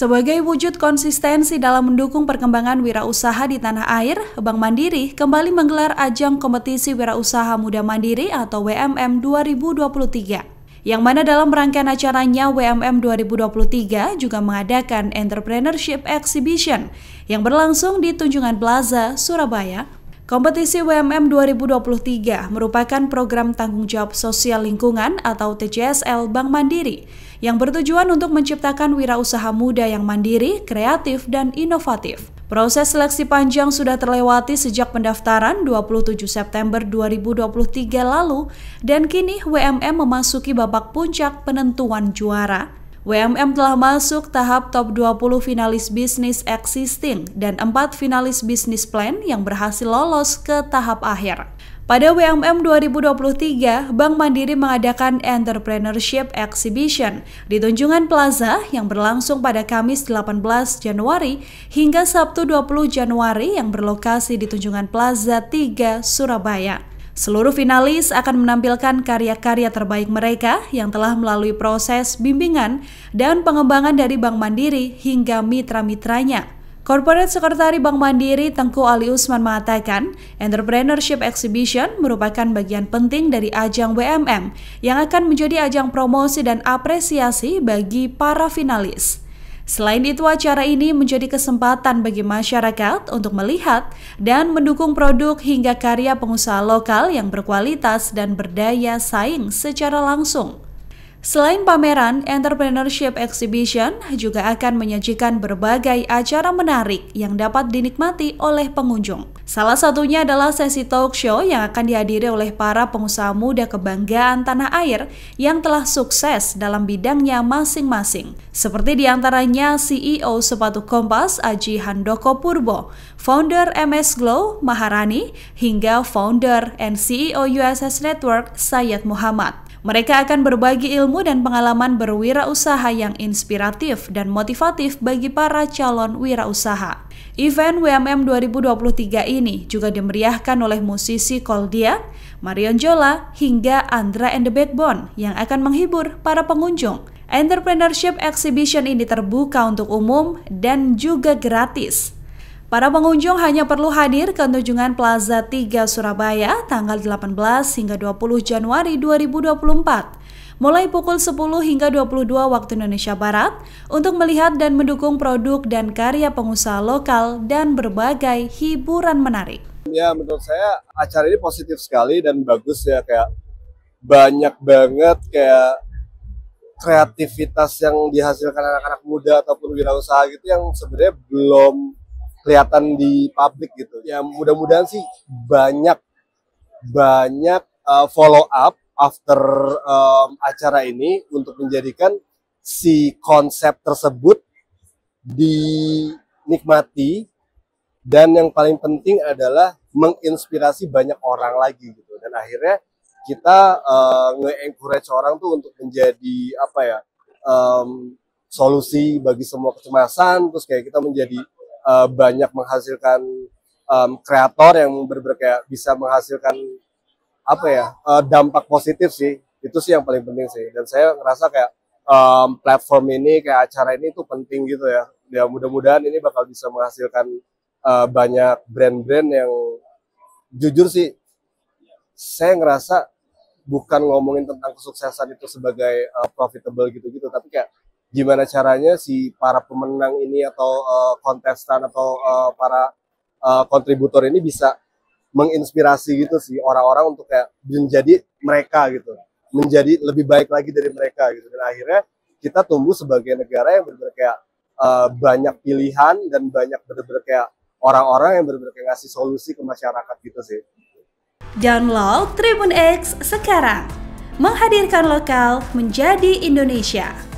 Sebagai wujud konsistensi dalam mendukung perkembangan wirausaha di tanah air, Bank Mandiri kembali menggelar ajang kompetisi wirausaha muda mandiri atau WMM 2023 yang mana dalam rangkaian acaranya WMM 2023 juga mengadakan Entrepreneurship Exhibition yang berlangsung di Tunjungan Plaza, Surabaya. Kompetisi WMM 2023 merupakan program tanggung jawab sosial lingkungan atau TJSL Bank Mandiri yang bertujuan untuk menciptakan wirausaha muda yang mandiri, kreatif, dan inovatif. Proses seleksi panjang sudah terlewati sejak pendaftaran 27 September 2023 lalu dan kini WMM memasuki babak puncak penentuan juara. WMM telah masuk tahap top 20 finalis bisnis existing dan 4 finalis bisnis plan yang berhasil lolos ke tahap akhir. Pada WMM 2023, Bank Mandiri mengadakan Entrepreneurship Exhibition di Tunjungan Plaza yang berlangsung pada Kamis 18 Januari hingga Sabtu 20 Januari yang berlokasi di Tunjungan Plaza 3, Surabaya. Seluruh finalis akan menampilkan karya-karya terbaik mereka yang telah melalui proses bimbingan dan pengembangan dari Bank Mandiri hingga mitra-mitranya. Corporate Sekretari Bank Mandiri Tengku Ali Usman mengatakan, Entrepreneurship Exhibition merupakan bagian penting dari ajang WMM yang akan menjadi ajang promosi dan apresiasi bagi para finalis. Selain itu, acara ini menjadi kesempatan bagi masyarakat untuk melihat dan mendukung produk hingga karya pengusaha lokal yang berkualitas dan berdaya saing secara langsung. Selain pameran, Entrepreneurship Exhibition juga akan menyajikan berbagai acara menarik yang dapat dinikmati oleh pengunjung. Salah satunya adalah sesi talk show yang akan dihadiri oleh para pengusaha muda kebanggaan tanah air yang telah sukses dalam bidangnya masing-masing. Seperti diantaranya CEO Sepatu Kompas Aji Handoko Purbo, founder MS Glow Maharani, hingga founder and CEO USS Network Sayyad Muhammad. Mereka akan berbagi ilmu dan pengalaman berwirausaha yang inspiratif dan motivatif bagi para calon wirausaha. Event WMM 2023 ini juga dimeriahkan oleh musisi Koldia, Marion Jola, hingga Andra and the Backbone yang akan menghibur para pengunjung. Entrepreneurship Exhibition ini terbuka untuk umum dan juga gratis. Para pengunjung hanya perlu hadir ke tunjungan Plaza 3 Surabaya tanggal 18 hingga 20 Januari 2024 mulai pukul 10 hingga 22 waktu Indonesia Barat untuk melihat dan mendukung produk dan karya pengusaha lokal dan berbagai hiburan menarik. Ya menurut saya acara ini positif sekali dan bagus ya kayak banyak banget kayak kreativitas yang dihasilkan anak-anak muda ataupun wirausaha gitu yang sebenarnya belum kelihatan di publik gitu. Ya mudah-mudahan sih banyak banyak uh, follow up after um, acara ini untuk menjadikan si konsep tersebut dinikmati dan yang paling penting adalah menginspirasi banyak orang lagi gitu dan akhirnya kita uh, nge-encourage orang tuh untuk menjadi apa ya um, solusi bagi semua kecemasan terus kayak kita menjadi uh, banyak menghasilkan kreator um, yang berbeda bisa menghasilkan apa ya uh, dampak positif sih itu sih yang paling penting sih dan saya ngerasa kayak um, platform ini kayak acara ini tuh penting gitu ya ya mudah-mudahan ini bakal bisa menghasilkan uh, banyak brand-brand yang jujur sih saya ngerasa bukan ngomongin tentang kesuksesan itu sebagai uh, profitable gitu-gitu tapi kayak gimana caranya si para pemenang ini atau uh, kontestan atau uh, para uh, kontributor ini bisa menginspirasi gitu sih orang-orang untuk kayak menjadi mereka gitu menjadi lebih baik lagi dari mereka gitu dan akhirnya kita tumbuh sebagai negara yang benar-benar kayak uh, banyak pilihan dan banyak benar-benar kayak orang-orang yang benar-benar kayak ngasih solusi ke masyarakat gitu sih download Tribun X sekarang menghadirkan lokal menjadi Indonesia